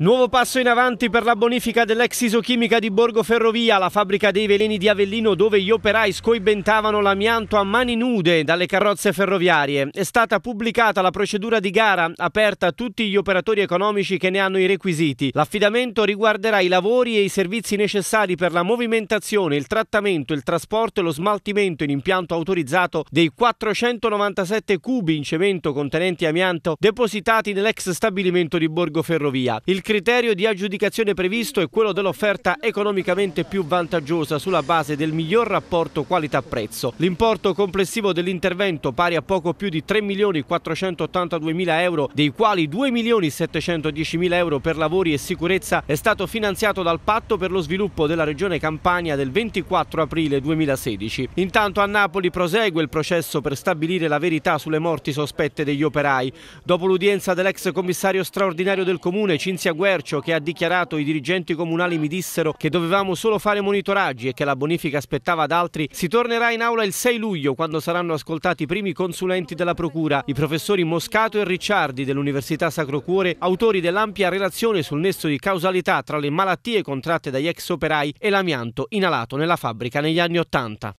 Nuovo passo in avanti per la bonifica dell'ex isochimica di Borgo Ferrovia, la fabbrica dei veleni di Avellino dove gli operai scoibentavano l'amianto a mani nude dalle carrozze ferroviarie. È stata pubblicata la procedura di gara aperta a tutti gli operatori economici che ne hanno i requisiti. L'affidamento riguarderà i lavori e i servizi necessari per la movimentazione, il trattamento, il trasporto e lo smaltimento in impianto autorizzato dei 497 cubi in cemento contenenti amianto depositati nell'ex stabilimento di Borgo Ferrovia. Il criterio di aggiudicazione previsto è quello dell'offerta economicamente più vantaggiosa sulla base del miglior rapporto qualità-prezzo. L'importo complessivo dell'intervento pari a poco più di 3.482.000 euro, dei quali 2.710.000 euro per lavori e sicurezza, è stato finanziato dal Patto per lo sviluppo della Regione Campania del 24 aprile 2016. Intanto a Napoli prosegue il processo per stabilire la verità sulle morti sospette degli operai. Dopo l'udienza dell'ex commissario straordinario del Comune, Cinzia Guercio che ha dichiarato i dirigenti comunali mi dissero che dovevamo solo fare monitoraggi e che la bonifica aspettava ad altri, si tornerà in aula il 6 luglio quando saranno ascoltati i primi consulenti della Procura, i professori Moscato e Ricciardi dell'Università Sacro Cuore, autori dell'ampia relazione sul nesso di causalità tra le malattie contratte dagli ex operai e l'amianto inalato nella fabbrica negli anni Ottanta.